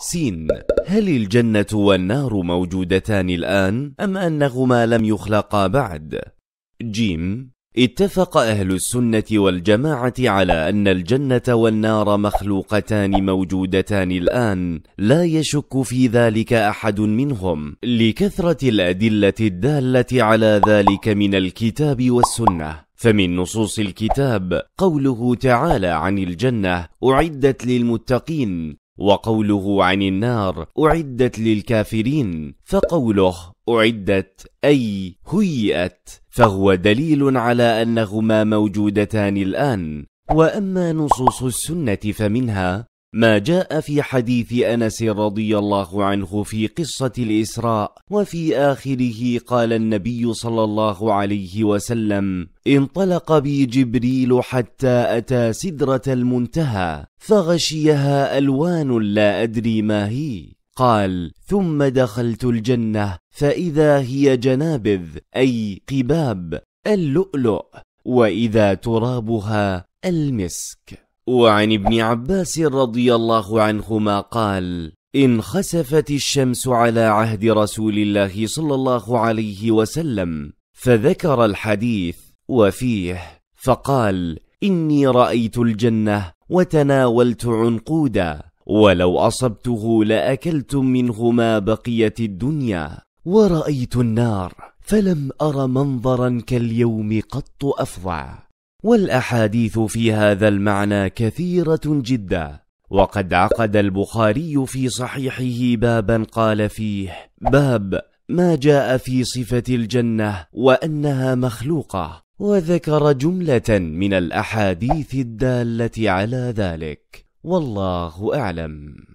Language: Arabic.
سين هل الجنة والنار موجودتان الآن أم أنهما لم يخلقا بعد؟ جيم اتفق أهل السنة والجماعة على أن الجنة والنار مخلوقتان موجودتان الآن، لا يشك في ذلك أحد منهم، لكثرة الأدلة الدالة على ذلك من الكتاب والسنة. فمن نصوص الكتاب قوله تعالى عن الجنة أعدت للمتقين وقوله عن النار أعدت للكافرين فقوله أعدت أي هيئت فهو دليل على أنهما موجودتان الآن وأما نصوص السنة فمنها ما جاء في حديث انس رضي الله عنه في قصه الاسراء وفي اخره قال النبي صلى الله عليه وسلم انطلق بي جبريل حتى اتى سدره المنتهى فغشيها الوان لا ادري ما هي قال ثم دخلت الجنه فاذا هي جنابذ اي قباب اللؤلؤ واذا ترابها المسك وعن ابن عباس رضي الله عنهما قال ان خسفت الشمس على عهد رسول الله صلى الله عليه وسلم فذكر الحديث وفيه فقال اني رايت الجنه وتناولت عنقودا ولو اصبته لاكلت منه ما بقيت الدنيا ورايت النار فلم ار منظرا كاليوم قط افظع والاحاديث في هذا المعنى كثيره جدا وقد عقد البخاري في صحيحه بابا قال فيه باب ما جاء في صفه الجنه وانها مخلوقه وذكر جمله من الاحاديث الداله على ذلك والله اعلم